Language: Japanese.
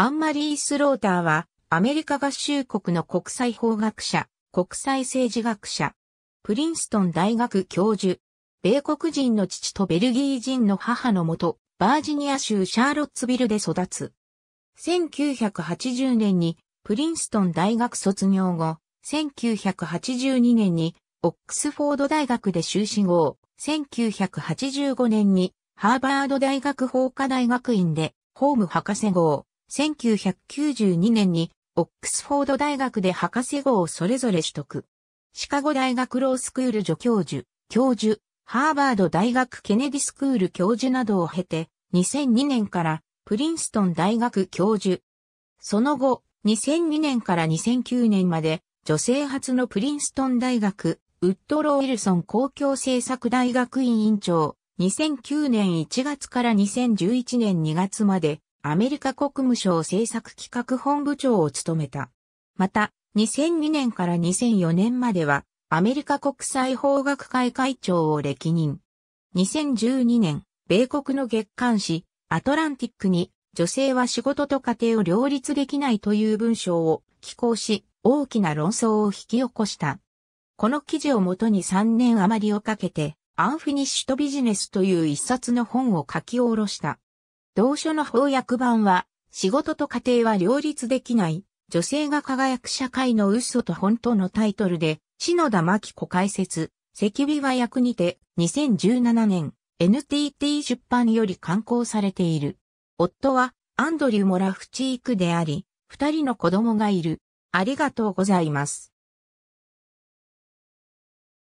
アンマリー・スローターは、アメリカ合衆国の国際法学者、国際政治学者、プリンストン大学教授、米国人の父とベルギー人の母のもと、バージニア州シャーロッツビルで育つ。1980年にプリンストン大学卒業後、1982年にオックスフォード大学で修士号、1985年にハーバード大学法科大学院でホーム博士号、1992年にオックスフォード大学で博士号をそれぞれ取得。シカゴ大学ロースクール助教授、教授、ハーバード大学ケネディスクール教授などを経て、2002年からプリンストン大学教授。その後、2002年から2009年まで、女性初のプリンストン大学、ウッドロー・ウィルソン公共政策大学院院長、2009年1月から2011年2月まで、アメリカ国務省政策企画本部長を務めた。また、2002年から2004年までは、アメリカ国際法学会会長を歴任。2012年、米国の月刊誌、アトランティックに、女性は仕事と家庭を両立できないという文章を寄稿し、大きな論争を引き起こした。この記事をもとに3年余りをかけて、アンフィニッシュとビジネスという一冊の本を書き下ろした。同書の翻訳版は、仕事と家庭は両立できない、女性が輝く社会の嘘と本当のタイトルで、篠田真紀子解説、赤美は役にて、2017年、NTT 出版より刊行されている。夫は、アンドリュー・モラフチークであり、二人の子供がいる。ありがとうございます。